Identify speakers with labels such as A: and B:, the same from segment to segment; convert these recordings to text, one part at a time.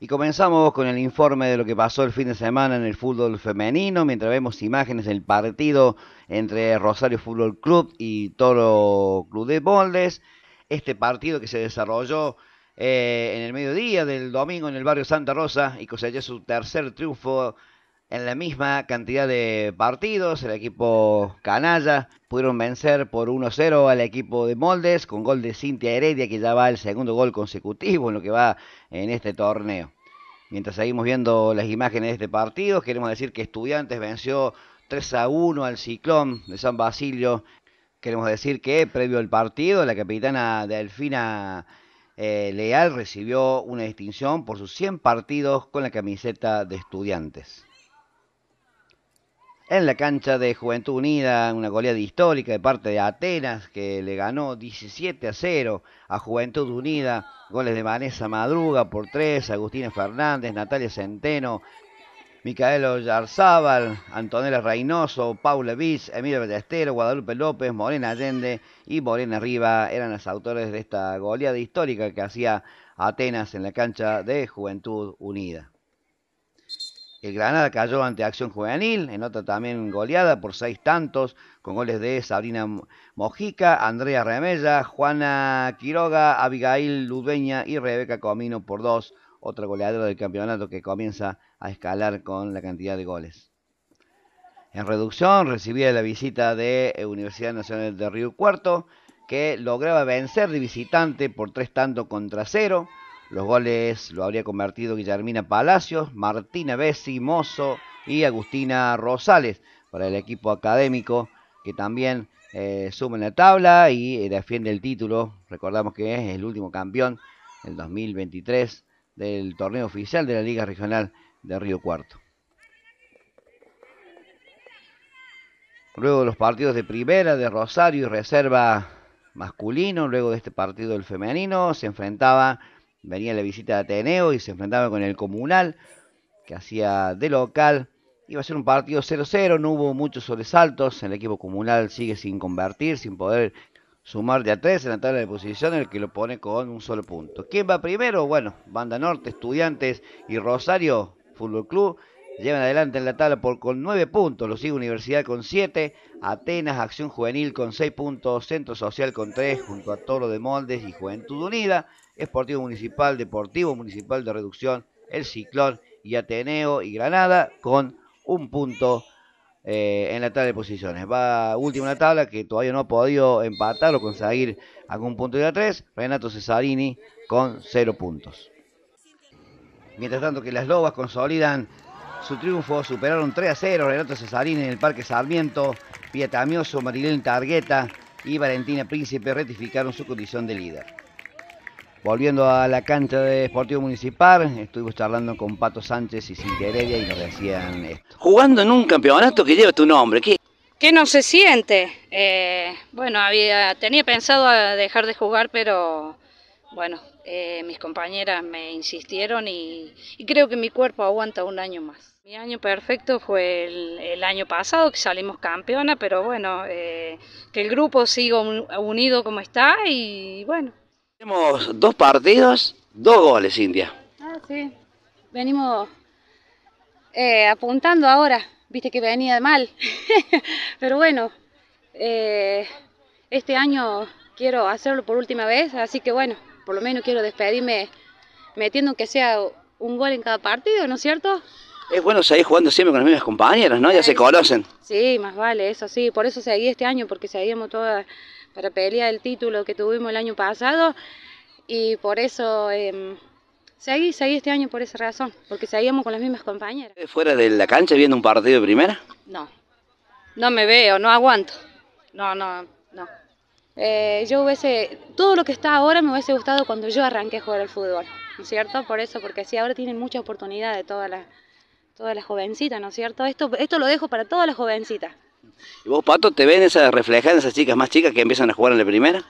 A: Y comenzamos con el informe de lo que pasó el fin de semana en el fútbol femenino, mientras vemos imágenes del partido entre Rosario Fútbol Club y Toro Club de Boldes, Este partido que se desarrolló eh, en el mediodía del domingo en el barrio Santa Rosa y cosechó su tercer triunfo en la misma cantidad de partidos. El equipo canalla pudieron vencer por 1-0 al equipo de Moldes con gol de Cintia Heredia que ya va el segundo gol consecutivo en lo que va en este torneo. Mientras seguimos viendo las imágenes de este partido, queremos decir que Estudiantes venció 3 a 1 al Ciclón de San Basilio. Queremos decir que previo al partido la capitana Delfina eh, Leal recibió una distinción por sus 100 partidos con la camiseta de Estudiantes en la cancha de Juventud Unida, una goleada histórica de parte de Atenas, que le ganó 17 a 0 a Juventud Unida. Goles de Vanessa Madruga por 3, Agustín Fernández, Natalia Centeno, Micaelo Yarzábal, Antonella Reynoso, Paula Viz, Emilio Bellestero, Guadalupe López, Morena Allende y Morena Riva eran los autores de esta goleada histórica que hacía Atenas en la cancha de Juventud Unida. El Granada cayó ante Acción Juvenil, en otra también goleada por seis tantos, con goles de Sabrina Mojica, Andrea Remella, Juana Quiroga, Abigail Ludueña y Rebeca Comino por dos, otra goleadora del campeonato que comienza a escalar con la cantidad de goles. En reducción recibía la visita de Universidad Nacional de Río Cuarto, que lograba vencer de visitante por tres tantos contra cero los goles lo habría convertido Guillermina Palacios, Martina Bessi, Mozo y Agustina Rosales para el equipo académico que también eh, suma en la tabla y eh, defiende el título. Recordamos que es el último campeón del 2023 del torneo oficial de la Liga Regional de Río Cuarto. Luego de los partidos de primera de Rosario y reserva masculino, luego de este partido del femenino, se enfrentaba venía la visita de Ateneo y se enfrentaba con el Comunal, que hacía de local. Iba a ser un partido 0-0, no hubo muchos sobresaltos, el equipo comunal sigue sin convertir, sin poder sumar de a tres en la tabla de posición, el que lo pone con un solo punto. ¿Quién va primero? Bueno, Banda Norte, Estudiantes y Rosario Fútbol Club llevan adelante en la tabla por, con 9 puntos, lo sigue Universidad con 7, Atenas Acción Juvenil con 6 puntos, Centro Social con 3, junto a Toro de Moldes y Juventud Unida, Esportivo Municipal, Deportivo Municipal de Reducción, El Ciclón y Ateneo y Granada con un punto eh, en la tabla de posiciones. Va último en la tabla que todavía no ha podido empatar o conseguir algún punto de la 3, Renato Cesarini con 0 puntos. Mientras tanto que las Lobas consolidan su triunfo. Superaron 3 a 0 Renato Cesarín en el Parque Sarmiento, Pietamioso, Marilén Targueta y Valentina Príncipe ratificaron su condición de líder. Volviendo a la cancha de Sportivo Municipal, estuvimos charlando con Pato Sánchez y Cintia Heredia y nos decían esto. Jugando en un campeonato que lleva tu nombre, ¿qué,
B: ¿Qué no se siente? Eh, bueno, había, tenía pensado dejar de jugar, pero bueno, eh, mis compañeras me insistieron y, creo que mi cuerpo aguanta un año más. Mi año perfecto fue el, año pasado que salimos campeona, pero bueno, eh, que el grupo siga
C: unido como está y bueno.
A: Tenemos dos partidos, dos goles, India.
C: Ah, sí. Venimos eh, apuntando ahora, viste que venía mal, pero bueno, este año quiero hacerlo por última vez, así que bueno, por lo menos quiero despedirme metiendo que sea un gol en cada partido, ¿no es cierto?
A: Es bueno seguir jugando siempre con las mismas compañeras, ¿no? Ya se conocen.
C: Sí, más vale, eso sí. Por eso seguí este año, porque seguimos todas para pelear el título que tuvimos el año pasado. Y por eso em, seguí, seguí este año por esa razón, porque seguíamos con las mismas compañeras.
A: ¿Fuera de la cancha viendo un partido de primera?
C: No, no me veo, no aguanto. No, no, no. Eh, yo hubiese, todo lo que está ahora me hubiese gustado cuando yo arranqué a jugar al fútbol, ¿no es cierto? Por eso, porque así ahora tienen mucha oportunidad de todas las todas jovencitas, ¿no es cierto? Esto, esto lo dejo para todas las jovencitas.
A: ¿Y vos, Pato, te ven esas reflejada en esas chicas más chicas que empiezan a jugar en la primera?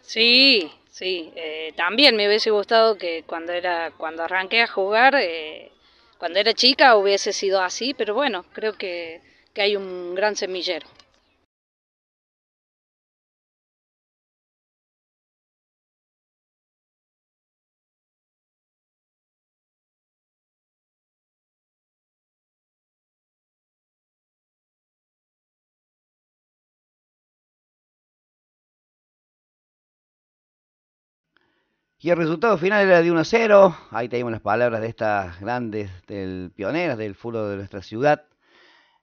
B: Sí, sí. Eh, también me hubiese gustado que cuando, era, cuando arranqué a jugar, eh, cuando era chica hubiese sido así, pero bueno, creo que hay un gran semillero.
A: Y el resultado final era de 1 a 0. Ahí tenemos las palabras de estas grandes del, pioneras del fútbol de nuestra ciudad.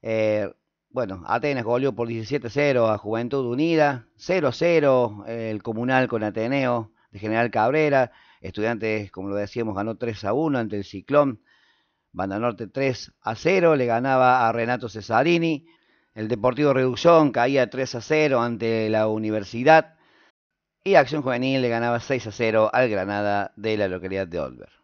A: Eh, bueno, Atenas goleó por 17 a 0 a Juventud Unida. 0 a 0 eh, el comunal con Ateneo de General Cabrera. Estudiantes, como lo decíamos, ganó 3 a 1 ante el Ciclón. Banda Norte 3 a 0. Le ganaba a Renato Cesarini. El Deportivo Reducción caía 3 a 0 ante la Universidad y Acción Juvenil le ganaba 6 a 0 al Granada de la localidad de Olver.